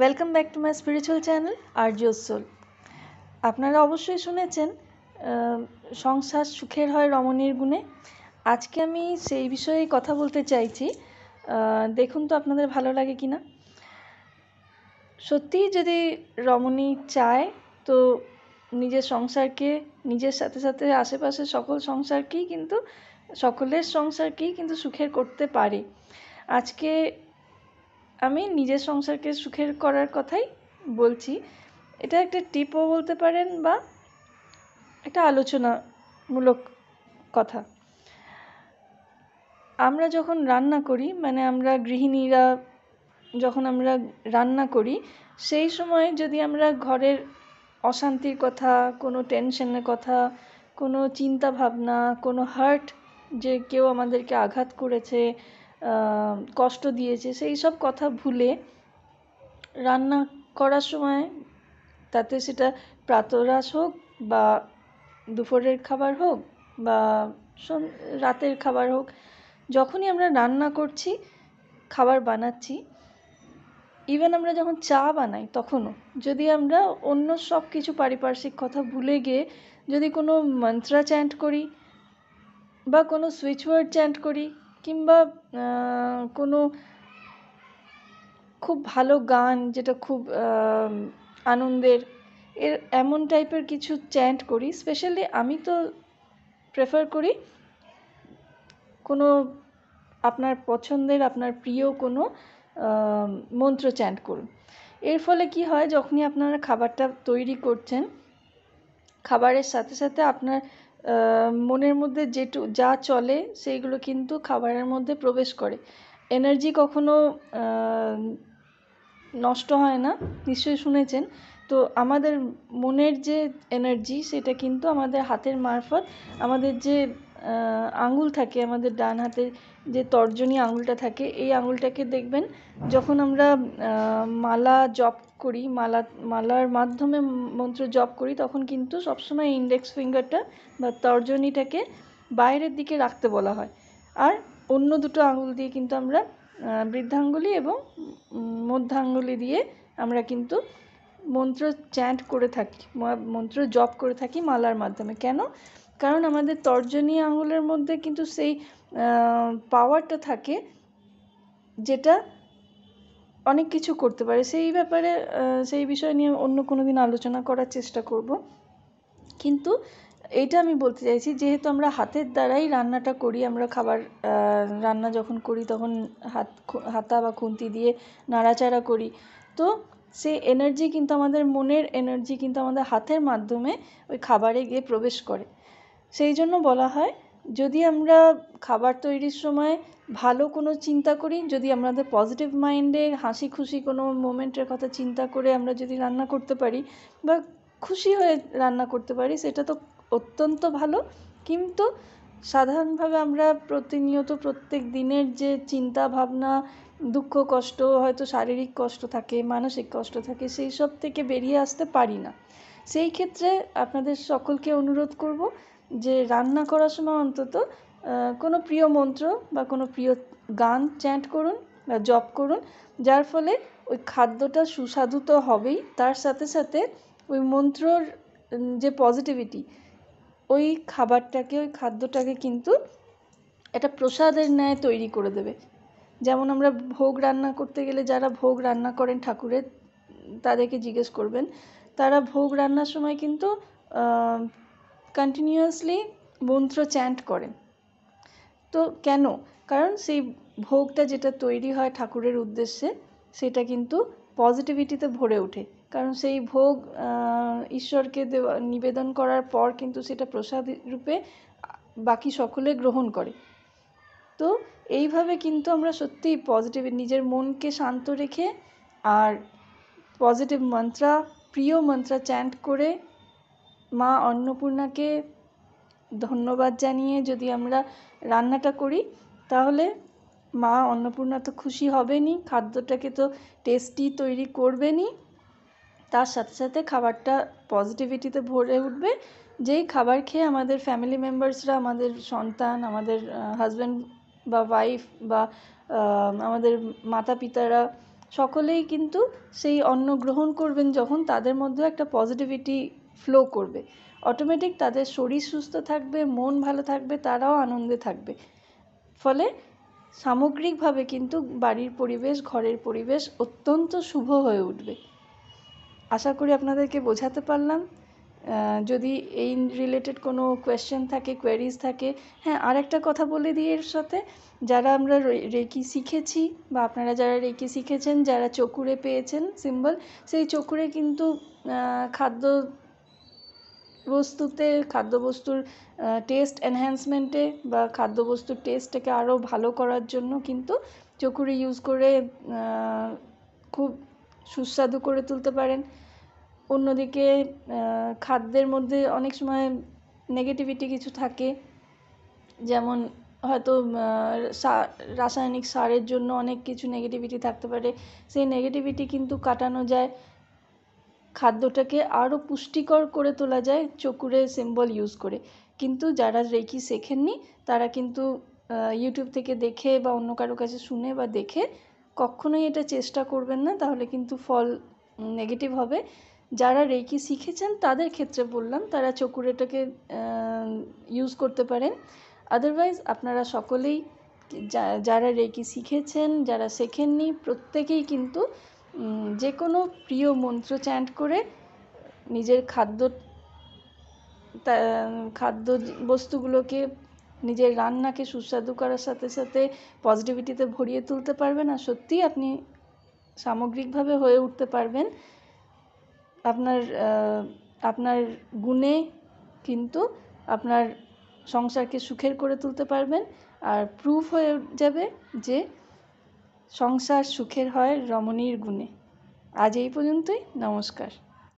welcome back to my spiritual channel আর soul আপনারা অবশ্যই শুনেছেন সংসার সুখের হয় রমণীর গুণে আজকে আমি সেই বিষয়ে কথা বলতে চাইছি দেখুন তো আপনাদের ভালো লাগে কি না সত্যিই যদি রমণী চায় তো নিজের সংসারকে নিজের সাথে সাথে আশেপাশে সকল সংসারকেই কিন্তু সকলের সংসারকেই কিন্তু সুখের করতে পারে আজকে আমি নিজের সংসারকে সুখের করার কথাই বলছি এটা একটা টিপও বলতে পারেন বা একটা আলোচনামূলক কথা আমরা যখন রান্না করি মানে আমরা গৃহিণীরা যখন আমরা রান্না করি সেই সময় যদি আমরা ঘরের অশান্তির কথা কোনো টেনশনের কথা কোনো চিন্তা ভাবনা কোনো হার্ট যে কেউ আমাদেরকে আঘাত করেছে কষ্ট দিয়েছে সেই সব কথা ভুলে রান্না করার সময় তাতে সেটা প্রাতরাশ হোক বা দুপুরের খাবার হোক বা রাতের খাবার হোক যখনই আমরা রান্না করছি খাবার বানাচ্ছি ইভেন আমরা যখন চা বানাই তখনও যদি আমরা অন্য সব কিছু পারিপার্শ্বিক কথা ভুলে গিয়ে যদি কোনো মন্ত্রা চ্যান্ট করি বা কোনো সুইচওয়ার্ড চ্যান্ট করি কিংবা কোনো খুব ভালো গান যেটা খুব আনন্দের এর এমন টাইপের কিছু চ্যান্ট করি স্পেশালি আমি তো প্রেফার করি কোনো আপনার পছন্দের আপনার প্রিয় কোনো মন্ত্র চ্যান্ট করুন এর ফলে কি হয় যখনই আপনারা খাবারটা তৈরি করছেন খাবারের সাথে সাথে আপনার মনের মধ্যে যেটু যা চলে সেইগুলো কিন্তু খাবারের মধ্যে প্রবেশ করে এনার্জি কখনো নষ্ট হয় না নিশ্চয়ই শুনেছেন তো আমাদের মনের যে এনার্জি সেটা কিন্তু আমাদের হাতের মারফত আমাদের যে আঙুল থাকে আমাদের ডান হাতের যে তর্জনী আঙুলটা থাকে এই আঙুলটাকে দেখবেন যখন আমরা মালা জপ করি মালা মালার মাধ্যমে মন্ত্র জপ করি তখন কিন্তু সবসময় ইন্ডেক্স ফিঙ্গারটা বা তর্জনীটাকে বাইরের দিকে রাখতে বলা হয় আর অন্য দুটো আঙুল দিয়ে কিন্তু আমরা বৃদ্ধাঙ্গুলি এবং মধ্যাঙ্গুলি দিয়ে আমরা কিন্তু মন্ত্র চ্যান্ট করে থাকি মন্ত্র জপ করে থাকি মালার মাধ্যমে কেন কারণ আমাদের তর্জনী আঙুলের মধ্যে কিন্তু সেই পাওয়ারটা থাকে যেটা অনেক কিছু করতে পারে সেই ব্যাপারে সেই বিষয় নিয়ে অন্য কোনো দিন আলোচনা করার চেষ্টা করব কিন্তু এইটা আমি বলতে চাইছি যেহেতু আমরা হাতের দ্বারাই রান্নাটা করি আমরা খাবার রান্না যখন করি তখন হাত হাতা বা খুন্তি দিয়ে নাড়াচাড়া করি তো সেই এনার্জি কিন্তু আমাদের মনের এনার্জি কিন্তু আমাদের হাতের মাধ্যমে ওই খাবারে গিয়ে প্রবেশ করে সেই জন্য বলা হয় যদি আমরা খাবার তৈরির সময় ভালো কোনো চিন্তা করি যদি আমাদের পজিটিভ মাইন্ডে হাসি খুশি কোনো মোমেন্টের কথা চিন্তা করে আমরা যদি রান্না করতে পারি বা খুশি হয়ে রান্না করতে পারি সেটা তো অত্যন্ত ভালো কিন্তু সাধারণভাবে আমরা প্রতিনিয়ত প্রত্যেক দিনের যে চিন্তা ভাবনা দুঃখ কষ্ট হয়তো শারীরিক কষ্ট থাকে মানসিক কষ্ট থাকে সেই সব থেকে বেরিয়ে আসতে পারি না সেই ক্ষেত্রে আপনাদের সকলকে অনুরোধ করব যে রান্না করার সময় অন্তত কোনো প্রিয় মন্ত্র বা কোনো প্রিয় গান চ্যান্ট করুন বা জপ করুন যার ফলে ওই খাদ্যটা সুস্বাদু তো হবেই তার সাথে সাথে ওই মন্ত্রর যে পজিটিভিটি ওই খাবারটাকে ওই খাদ্যটাকে কিন্তু একটা প্রসাদের ন্যায় তৈরি করে দেবে যেমন আমরা ভোগ রান্না করতে গেলে যারা ভোগ রান্না করেন ঠাকুরের তাদেরকে জিজ্ঞেস করবেন তারা ভোগ রান্নার সময় কিন্তু কন্টিনিউয়াসলি মন্ত্র চ্যান্ট করেন তো কেন কারণ সেই ভোগটা যেটা তৈরি হয় ঠাকুরের উদ্দেশ্যে সেটা কিন্তু পজিটিভিটিতে ভরে ওঠে কারণ সেই ভোগ ঈশ্বরকে দেওয়া নিবেদন করার পর কিন্তু সেটা প্রসাদ রূপে বাকি সকলে গ্রহণ করে তো এইভাবে কিন্তু আমরা সত্যিই পজিটিভ নিজের মনকে শান্ত রেখে আর পজিটিভ মন্ত্রা প্রিয় মন্ত্রা চ্যান্ট করে মা অন্নপূর্ণাকে ধন্যবাদ জানিয়ে যদি আমরা রান্নাটা করি তাহলে মা অন্নপূর্ণা তো খুশি হবেনই খাদ্যটাকে তো টেস্টি তৈরি করবেনই তার সাথে সাথে খাবারটা পজিটিভিটিতে ভরে উঠবে যেই খাবার খেয়ে আমাদের ফ্যামিলি মেম্বার্সরা আমাদের সন্তান আমাদের হাজব্যান্ড বা ওয়াইফ বা আমাদের মাতা পিতারা সকলেই কিন্তু সেই অন্ন গ্রহণ করবেন যখন তাদের মধ্যেও একটা পজিটিভিটি ফ্লো করবে অটোমেটিক তাদের শরীর সুস্থ থাকবে মন ভালো থাকবে তারাও আনন্দে থাকবে ফলে সামগ্রিকভাবে কিন্তু বাড়ির পরিবেশ ঘরের পরিবেশ অত্যন্ত শুভ হয়ে উঠবে আশা করি আপনাদেরকে বোঝাতে পারলাম যদি এই রিলেটেড কোনো কোয়েশ্চেন থাকে কোয়ারিজ থাকে হ্যাঁ আর একটা কথা বলে দিই এর সাথে যারা আমরা রেকি শিখেছি বা আপনারা যারা রেকি শিখেছেন যারা চকুরে পেয়েছেন সিম্বল সেই চকুরে কিন্তু খাদ্য প্রস্তুতে খাদ্যবস্তুর টেস্ট এনহ্যান্সমেন্টে বা খাদ্যবস্তুর টেস্টটাকে আরও ভালো করার জন্য কিন্তু চকুরি ইউজ করে খুব সুস্বাদু করে তুলতে পারেন অন্যদিকে খাদ্যের মধ্যে অনেক সময় নেগেটিভিটি কিছু থাকে যেমন হয়তো রাসায়নিক সারের জন্য অনেক কিছু নেগেটিভিটি থাকতে পারে সেই নেগেটিভিটি কিন্তু কাটানো যায় খাদ্যটাকে আরও পুষ্টিকর করে তোলা যায় চকুরে সিম্বল ইউজ করে কিন্তু যারা রেকি শেখেননি তারা কিন্তু ইউটিউব থেকে দেখে বা অন্য কারো কাছে শুনে বা দেখে কখনোই এটা চেষ্টা করবেন না তাহলে কিন্তু ফল নেগেটিভ হবে যারা রেকি শিখেছেন তাদের ক্ষেত্রে বললাম তারা চকুরেটাকে ইউজ করতে পারেন আদারওয়াইজ আপনারা সকলেই যারা রেকি শিখেছেন যারা শেখেননি প্রত্যেকেই কিন্তু যে কোনো প্রিয় মন্ত্র চ্যান্ট করে নিজের খাদ্য খাদ্য বস্তুগুলোকে নিজের রান্নাকে সুস্বাদু করার সাথে সাথে পজিটিভিটিতে ভরিয়ে তুলতে পারবেন আর সত্যিই আপনি সামগ্রিকভাবে হয়ে উঠতে পারবেন আপনার আপনার গুণে কিন্তু আপনার সংসারকে সুখের করে তুলতে পারবেন আর প্রুফ হয়ে যাবে যে সংসার সুখের হয় রমণীর গুণে আজ এই পর্যন্তই নমস্কার